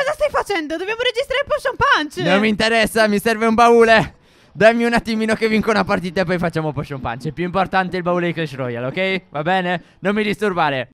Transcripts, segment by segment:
cosa stai facendo? Dobbiamo registrare il Potion Punch! Non mi interessa, mi serve un baule! Dammi un attimino che vinco una partita e poi facciamo Potion Punch. È più importante il baule di Clash Royale, ok? Va bene? Non mi disturbare.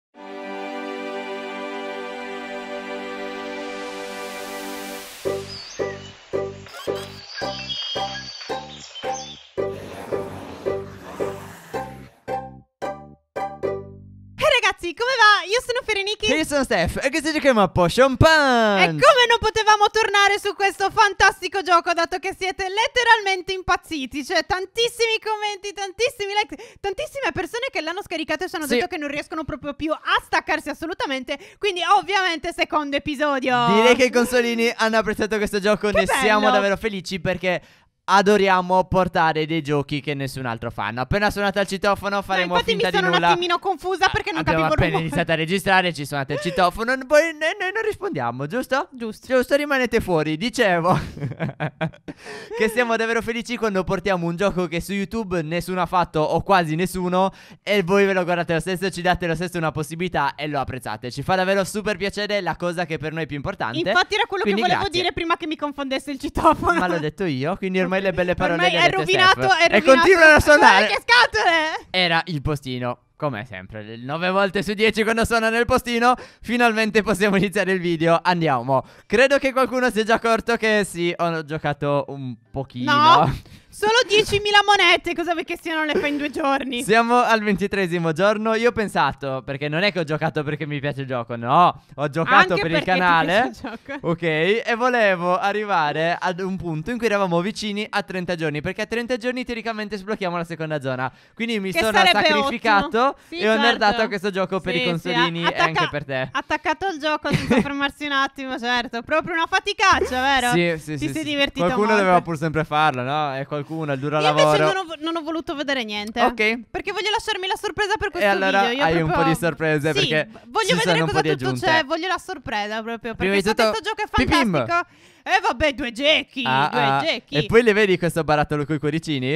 ragazzi, come va? Io sono Ferenichi. Io sono Steph e che questo giochiamo a Potion Pan. E come non potevamo tornare su questo fantastico gioco, dato che siete letteralmente impazziti. Cioè, tantissimi commenti, tantissimi like, tantissime persone che l'hanno scaricato e ci hanno sì. detto che non riescono proprio più a staccarsi assolutamente. Quindi, ovviamente, secondo episodio. Direi che i consolini hanno apprezzato questo gioco. Che ne bello. siamo davvero felici perché adoriamo portare dei giochi che nessun altro fa. Appena suonata il citofono faremo no, finta di nulla. Infatti mi sono un attimino confusa perché non Abbiamo capivo nulla. rumore. appena iniziato a registrare, ci suonate il citofono, poi noi, noi non rispondiamo, giusto? Giusto. Giusto, rimanete fuori. Dicevo che siamo davvero felici quando portiamo un gioco che su YouTube nessuno ha fatto o quasi nessuno e voi ve lo guardate lo stesso, ci date lo stesso una possibilità e lo apprezzate. Ci fa davvero super piacere la cosa che per noi è più importante. Infatti era quello quindi che volevo grazie. dire prima che mi confondesse il citofono. Ma l'ho detto io, quindi ormai me le belle parole Ormai è rovinato, è rovinato, E continuano a suonare. che scatole! Era il postino. Come sempre, 9 volte su 10 quando sono nel postino, finalmente possiamo iniziare il video. Andiamo. Credo che qualcuno si sia già accorto che sì, ho giocato un pochino. No. Solo 10.000 monete, cosa vuoi che siano le fai in due giorni? Siamo al ventitresimo giorno. Io ho pensato, perché non è che ho giocato perché mi piace il gioco, no, ho giocato Anche per il canale. Il ok, e volevo arrivare ad un punto in cui eravamo vicini a 30 giorni, perché a 30 giorni teoricamente sblocchiamo la seconda zona. Quindi mi che sono sacrificato sì, e certo. ho nerdato a questo gioco sì, per i consolini sì, e anche per te. Attaccato al gioco senza fermarsi un attimo, certo. Proprio una faticaccia, vero? Sì, sì, Ti sì. Ti sei divertito Qualcuno molto. doveva pur sempre farlo, no? E qualcuno qualcuno al duro Io lavoro. Io non, non ho, voluto vedere niente. Ok. Perché voglio lasciarmi la sorpresa per questo e allora video. Io hai proprio... un po' di sorprese sì, perché voglio vedere cosa tutto c'è, voglio la sorpresa proprio Prima di tutto, questo gioco è fantastico. Pipim. Eh, e vabbè, due Jackie, ah, due ah, Jackie. E poi le vedi questo barattolo con i cuoricini?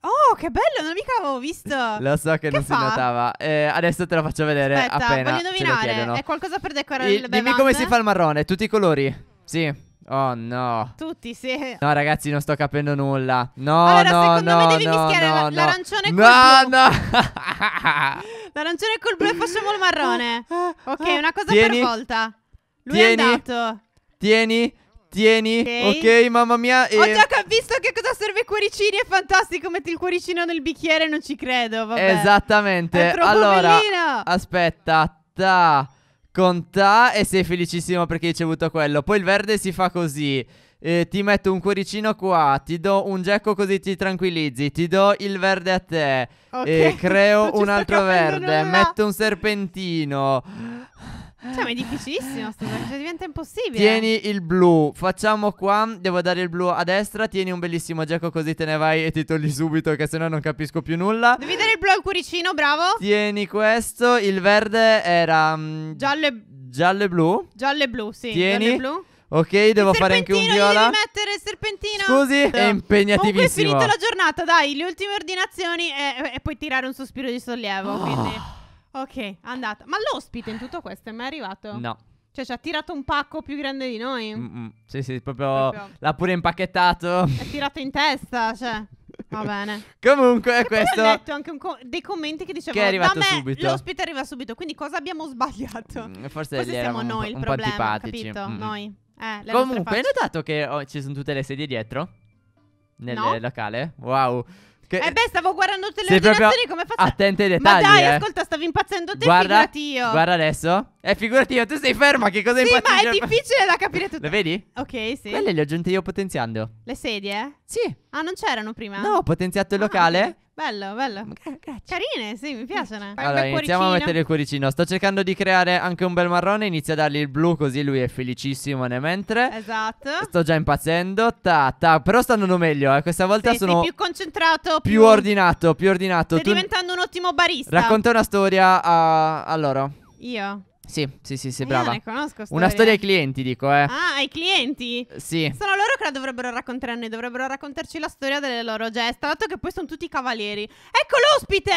Oh, che bello, non mica avevo visto. Lo so che, che non fa? si notava. Eh, adesso te lo faccio vedere Aspetta, appena voglio indovinare. È qualcosa per decorare e, il bevante? Dimmi come si fa il marrone, tutti i colori. Sì. Oh no. Tutti se No ragazzi, non sto capendo nulla. No, allora, no, secondo no, me devi no, mischiare no, l'arancione no. col no, blu. No, no. l'arancione col blu e facciamo il marrone. Ok, una cosa Tieni. per volta. Lui Tieni. è andato. Tieni. Tieni, ok, ok, mamma mia. E... Ho già visto che cosa serve i cuoricini. È fantastico. Metti il cuoricino nel bicchiere, non ci credo. Vabbè. Esattamente. allora, bellino. aspetta. Ta con ta e sei felicissimo perché hai ricevuto quello. Poi il verde si fa così. Eh, ti metto un cuoricino qua, ti do un gecko così ti tranquillizzi, ti do il verde a te, okay. eh, creo un altro verde, nulla. metto un serpentino. Cioè, ma è difficilissimo, sta cosa, cioè, diventa impossibile. Tieni il blu, facciamo qua, devo dare il blu a destra, tieni un bellissimo gioco così te ne vai e ti togli subito che sennò non capisco più nulla. Devi dare il blu al cuoricino, bravo. Tieni questo, il verde era... Mm, giallo e... Giallo e blu? Giallo e blu, sì. Tieni. Giallo e blu. Ok, devo fare anche un viola. Devi mettere il serpentino. Scusi, è impegnativissimo. Comunque è finita la giornata, dai, le ultime ordinazioni e, e poi tirare un sospiro di sollievo, oh. quindi... Ok, andata. Ma l'ospite in tutto questo è mai arrivato? No. Cioè, ci ha tirato un pacco più grande di noi? Mm-mm. Sì, sì, proprio, proprio. l'ha pure impacchettato. È tirato in testa, cioè. Va bene. Comunque, che questo. Ho letto anche co- dei commenti che dicevano: che è arrivato me, subito. L'ospite arriva subito. Quindi, cosa abbiamo sbagliato? Mm, forse forse siamo noi il un problema. Po capito? Mm. Noi. Eh, Comunque, hai notato che oh, ci sono tutte le sedie dietro? Nel no? locale? Wow. Che... Eh beh, stavo guardando tutte le immaginazioni come faccio. Attenta ai dettagli. Ma dai, eh. ascolta, stavi impazzendo te, guarda, figurati io. Guarda adesso. eh, figurati io, tu sei ferma, che cosa hai sì, impazzi? ma è difficile da capire tutto. Lo vedi? Ok, sì. Quelle le ho aggiunte io potenziando. Le sedie? Sì. Ah, non c'erano prima? No, ho potenziato il ah, locale. Okay. Bello, bello. Grazie. Carine, sì, mi piacciono. Allora, iniziamo a mettere il cuoricino. Sto cercando di creare anche un bel marrone. Inizia a dargli il blu, così lui è felicissimo. Ne mentre. Esatto. Sto già impazzendo. Ta, ta. Però sta andando meglio, eh. Questa volta sì, sono. Sì, più concentrato. Più, più ordinato, più ordinato. Stai tu... diventando un ottimo barista. Racconta una storia a, a loro. Io. Sì, sì, sì, sì, brava. Io conosco storia. Una storia ai clienti, dico, eh. Ah, ai clienti? Sì. Sono loro che la dovrebbero raccontare a noi, dovrebbero raccontarci la storia delle loro gesta, dato che poi sono tutti cavalieri. Ecco l'ospite!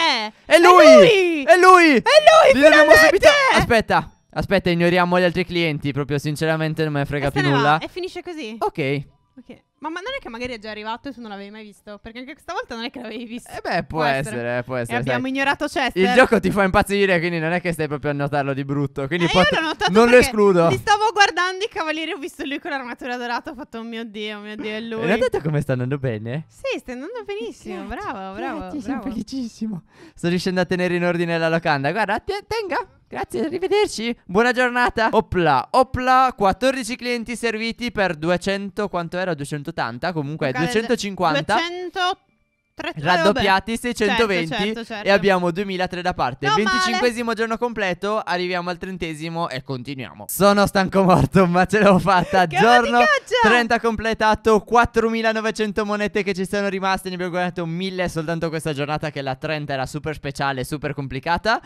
È lui! È lui! È lui! È lui! Li subito... Aspetta, aspetta, ignoriamo gli altri clienti, proprio sinceramente non me ne frega e più nulla. Va. E finisce così. Ok. Ok. Ma, ma, non è che magari è già arrivato e tu non l'avevi mai visto? Perché anche questa volta non è che l'avevi visto. Eh beh, può, può essere, essere, eh, può essere. E abbiamo sai. ignorato Chester. Il gioco ti fa impazzire, quindi non è che stai proprio a notarlo di brutto. Quindi eh, pot- io l'ho notato non lo escludo. Li stavo guardando i cavalieri, ho visto lui con l'armatura dorata, ho fatto, oh mio Dio, oh mio Dio, è eh, lui. Mi ha detto come sta andando bene? Sì, sta andando benissimo, grazie, bravo, bravo. Grazie, bravo. sono felicissimo. Sto riuscendo a tenere in ordine la locanda. Guarda, te- tenga. Grazie, arrivederci. Buona giornata. Opla, opla, 14 clienti serviti per 200, quanto era? 280, comunque okay, 250. 280. Raddoppiati 620 certo, certo, certo. e abbiamo 2003 da parte. Il 25 male. giorno completo, arriviamo al trentesimo e continuiamo. Sono stanco morto, ma ce l'ho fatta. giorno 30 completato, 4900 monete che ci sono rimaste, ne abbiamo guadagnato 1000 soltanto questa giornata che la 30 era super speciale, super complicata.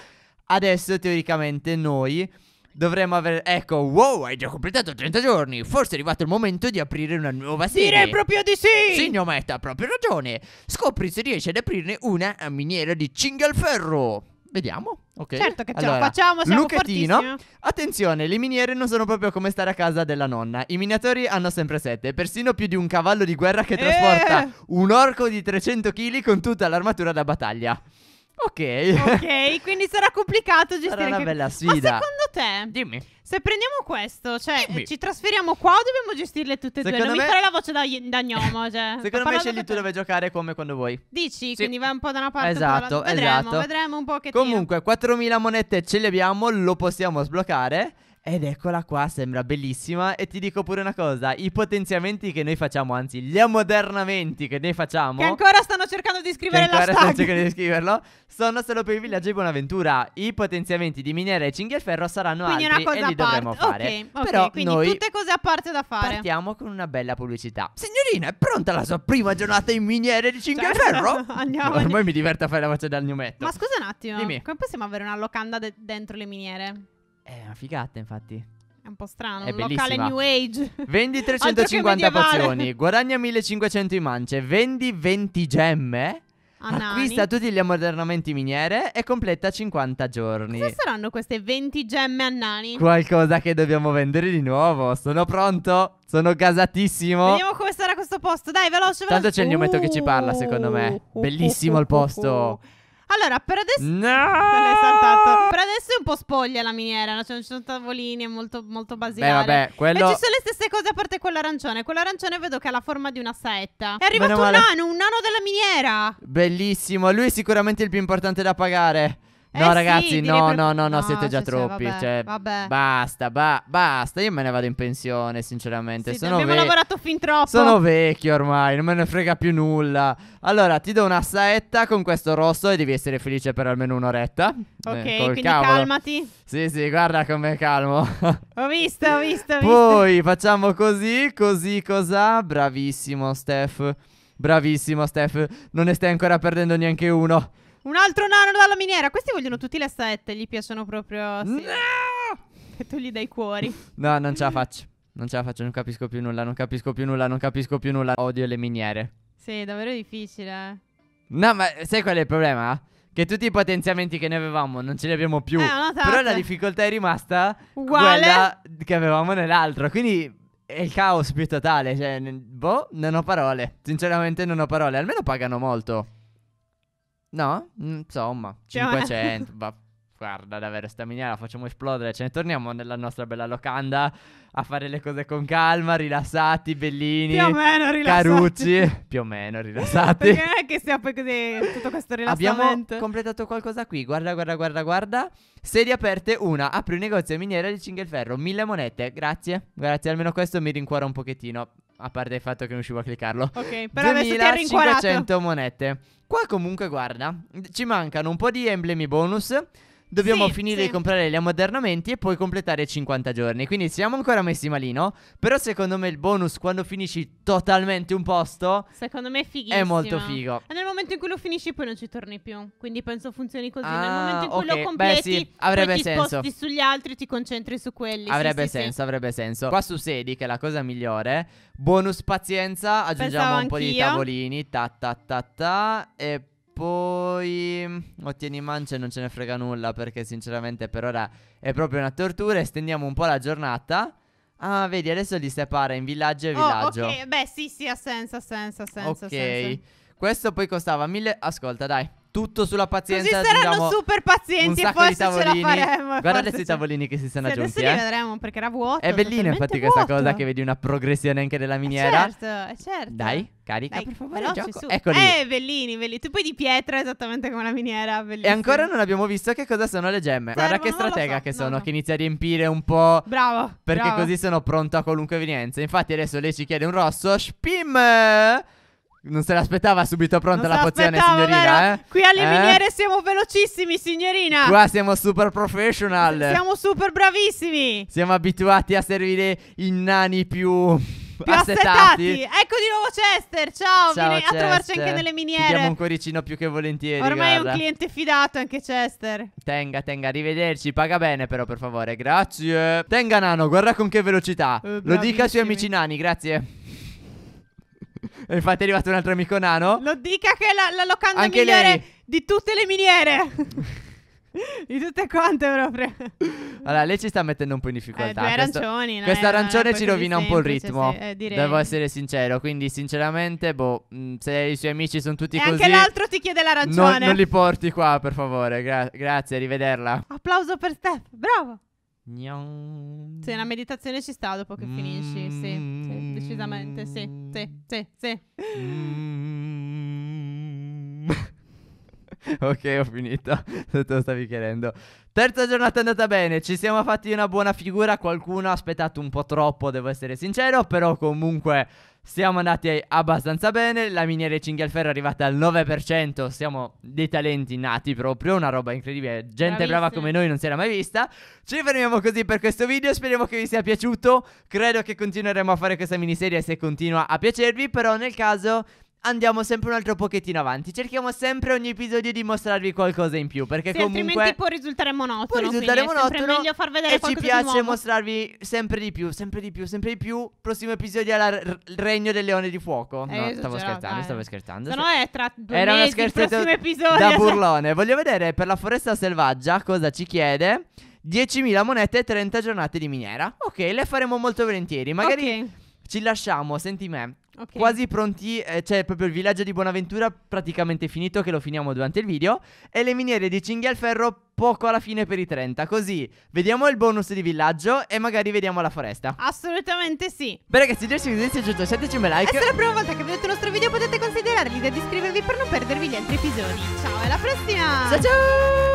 Adesso teoricamente noi dovremmo avere. Ecco, wow, hai già completato 30 giorni. Forse è arrivato il momento di aprire una nuova serie. Direi proprio di sì! Signor Meta, ha proprio ragione. Scopri se riesci ad aprirne una a miniera di Cingalferro. Vediamo. Ok. Certo che ce allora, la facciamo, siamo Lucatino, fortissimi. attenzione, le miniere non sono proprio come stare a casa della nonna. I miniatori hanno sempre sette, persino più di un cavallo di guerra che trasporta eh! un orco di 300 kg con tutta l'armatura da battaglia. Ok. Ok, quindi sarà complicato gestire. Sarà una anche... bella sfida. Ma secondo te? Dimmi. Se prendiamo questo, cioè Dimmi. ci trasferiamo qua o dobbiamo gestirle tutte e due? Non me... mi fare la voce da, da gnomo, cioè. secondo me scegli tu dove giocare come quando vuoi. Dici, sì. quindi vai un po' da una parte esatto, un po' esatto, Vedremo, esatto. vedremo un po' che Comunque, 4000 monete ce le abbiamo, lo possiamo sbloccare. Ed eccola qua, sembra bellissima e ti dico pure una cosa, i potenziamenti che noi facciamo, anzi gli ammodernamenti che noi facciamo Che ancora stanno cercando di scrivere la stanno cercando di scriverlo Sono solo per il villaggio di Buonaventura I potenziamenti di miniera e cinghialferro saranno quindi altri e li dovremo parte. fare okay, okay, Però quindi noi tutte cose a parte da fare Partiamo con una bella pubblicità Signorina, è pronta la sua prima giornata in miniere di cinghialferro? Cioè, certo. Andiamo Ormai mi diverto a fare la voce dal gnumetto Ma scusa un attimo, Dimmi. come possiamo avere una locanda de- dentro le miniere? È una figata, infatti. È un po' strano, è un locale New Age. Vendi 350 pozioni, guadagna 1500 in mance, vendi 20 gemme. Anani. Acquista tutti gli ammodernamenti miniere e completa 50 giorni. Cosa saranno queste 20 gemme a nani? Qualcosa che dobbiamo vendere di nuovo. Sono pronto. Sono gasatissimo. Vediamo come sarà questo posto. Dai, veloce, veloce. Tanto c'è il New uh, Metto che ci parla, secondo me. Uh, uh, uh, uh Bellissimo uh, il posto. Allora, per adesso. No! Per adesso è un po' spoglia la miniera. Cioè, ci sono tavolini, è molto, molto basilare. Beh, vabbè, quello... E ci sono le stesse cose a parte quell'arancione. Quell'arancione vedo che ha la forma di una saetta. È arrivato un nano, un nano della miniera. Bellissimo. Lui è sicuramente il più importante da pagare. Eh no, eh ragazzi, sì, no, no, no, no, siete già cioè, troppi. Vabbè, cioè, vabbè. Basta, ba- basta. Io me ne vado in pensione, sinceramente. Sì, sono abbiamo ve- lavorato fin troppo. Sono vecchio ormai, non me ne frega più nulla. Allora, ti do una saetta con questo rosso e devi essere felice per almeno un'oretta. Ok, eh, quindi cavolo. calmati. Sì, sì, guarda com'è calmo. ho visto, ho visto, ho visto. Poi facciamo così, così cos'ha? Bravissimo, Steph. Bravissimo, Steph. Non ne stai ancora perdendo neanche uno. Un altro nano dalla miniera. Questi vogliono tutti le sette. Gli piacciono proprio. Sì. No! E tu gli dai cuori. No, non ce la faccio. Non ce la faccio. Non capisco più nulla. Non capisco più nulla. Non capisco più nulla. Odio le miniere. Sì, è davvero difficile. Eh. No, ma sai qual è il problema? Che tutti i potenziamenti che ne avevamo non ce li abbiamo più. Eh, Però la difficoltà è rimasta Uguale. quella che avevamo nell'altro. Quindi è il caos più totale. Cioè, boh, non ho parole. Sinceramente, non ho parole. Almeno pagano molto. No, insomma, 500, cioè, va, guarda davvero, sta miniera facciamo esplodere, ce ne torniamo nella nostra bella locanda a fare le cose con calma, rilassati, bellini, più o meno rilassati. carucci, più o meno rilassati. Perché non è che sia poi così tutto questo rilassamento. Abbiamo completato qualcosa qui, guarda, guarda, guarda, guarda. Serie aperte, una, apri un negozio miniera di Cingelferro, mille monete, grazie, grazie, almeno questo mi rincuora un pochettino. A parte il fatto che non riuscivo a cliccarlo. Ok, però 2500 monete. Qua comunque guarda, ci mancano un po' di emblemi bonus dobbiamo sì, finire sì. di comprare gli ammodernamenti e poi completare 50 giorni. Quindi siamo ancora messi malino. Però secondo me il bonus quando finisci totalmente un posto. Secondo me è fighissimo. È molto figo. E nel momento in cui lo finisci, poi non ci torni più. Quindi penso funzioni così. Ah, nel momento in cui okay. lo completi, Beh, sì. avrebbe poi ti senso. sposti sugli altri, ti concentri su quelli. Avrebbe sì, senso, avrebbe senso. Qua su Sedi, che è la cosa migliore. Bonus pazienza, aggiungiamo Pensavo un po' anch'io. di tavolini. Ta ta ta ta. E poi ottieni oh, e non ce ne frega nulla perché sinceramente per ora è proprio una tortura. Estendiamo un po' la giornata. Ah, vedi, adesso li separa in villaggio e oh, villaggio. Ok, beh, sì, sì, ha senso, ha senso, ha senso. Ok. Senso. Questo poi costava 1000. Ascolta, dai tutto sulla pazienza. Così saranno diciamo, super pazienti e forse ce la faremo. Guarda questi ce... tavolini che si sono sì, aggiunti. Adesso eh. li vedremo perché era vuoto. È bellina infatti vuoto. questa cosa che vedi una progressione anche della eh, miniera. Certo, eh certo, certo. Dai, carica Dai, per favore veloce, Su. Eccoli. Eh, bellini, bellini. Tu poi di pietra esattamente come la miniera, bellissimo. E ancora non abbiamo visto che cosa sono le gemme. Servono, Guarda che stratega so. che sono, no, no. che inizia a riempire un po'. Bravo. Perché bravo. così sono pronto a qualunque evenienza. Infatti adesso lei ci chiede un rosso. Spim! Non se l'aspettava subito pronta la pozione, signorina. Vero? Eh? Qui alle eh? miniere siamo velocissimi, signorina. Qua siamo super professional. Siamo super bravissimi. Siamo abituati a servire i nani più. più assetati. assetati. Ecco di nuovo Chester. Ciao, Ciao vieni Chester. a trovarci anche nelle miniere. Ti diamo un cuoricino più che volentieri. Ormai guarda. è un cliente fidato anche Chester. Tenga, tenga, arrivederci. Paga bene, però, per favore. Grazie. Tenga, nano, guarda con che velocità. Eh, Lo dica ai suoi amici nani, grazie. Infatti è arrivato un altro amico nano. Lo dica che è la, la locanda Anche migliore lei. di tutte le miniere. di tutte quante proprio. Allora, lei ci sta mettendo un po' in difficoltà. Eh, questo, arancioni, no, questo arancione ci rovina un po' il ritmo. Sì, eh, devo essere sincero. Quindi, sinceramente, boh, mm, se i suoi amici sono tutti e così. Anche l'altro ti chiede l'arancione. Non, non li porti qua, per favore. Gra- grazie, arrivederla. Applauso per Steph, bravo. Gnion. Sì, la meditazione ci sta dopo che mm. finisci, sì. Mm decisamente, mm. sì, sì, sì, mm. sì. ok, ho finito. Te lo stavi chiedendo. Terza giornata è andata bene, ci siamo fatti una buona figura. Qualcuno ha aspettato un po' troppo, devo essere sincero, però comunque siamo andati abbastanza bene, la miniera di Cinghialferro è arrivata al 9%, siamo dei talenti nati proprio, una roba incredibile, gente Bravissime. brava come noi non si era mai vista. Ci fermiamo così per questo video, speriamo che vi sia piaciuto, credo che continueremo a fare questa miniserie se continua a piacervi, però nel caso andiamo sempre un altro pochettino avanti. Cerchiamo sempre ogni episodio di mostrarvi qualcosa in più. Perché sì, comunque. Altrimenti può risultare monotono. Può risultare monotono. È meglio far vedere e ci piace mostrarvi sempre di più, sempre di più, sempre di più. Prossimo episodio è il Regno del Leone di Fuoco. Eh, no, stavo scherzando, dai. stavo scherzando. Se no è tra due Era mesi il prossimo episodio. Da burlone. Voglio vedere per la foresta selvaggia cosa ci chiede. 10.000 monete e 30 giornate di miniera. Ok, le faremo molto volentieri. Magari. Okay. Ci lasciamo, senti me, Okay. Quasi pronti, eh, cioè proprio il villaggio di Buonaventura praticamente finito che lo finiamo durante il video e le miniere di Cinghialferro poco alla fine per i 30, così vediamo il bonus di villaggio e magari vediamo la foresta. Assolutamente sì. Beh ragazzi, se vi è piaciuto lasciateci un like. E se è la prima volta che vedete il nostro video potete considerare l'idea di iscrivervi per non perdervi gli altri episodi. Ciao, alla prossima! Ciao ciao!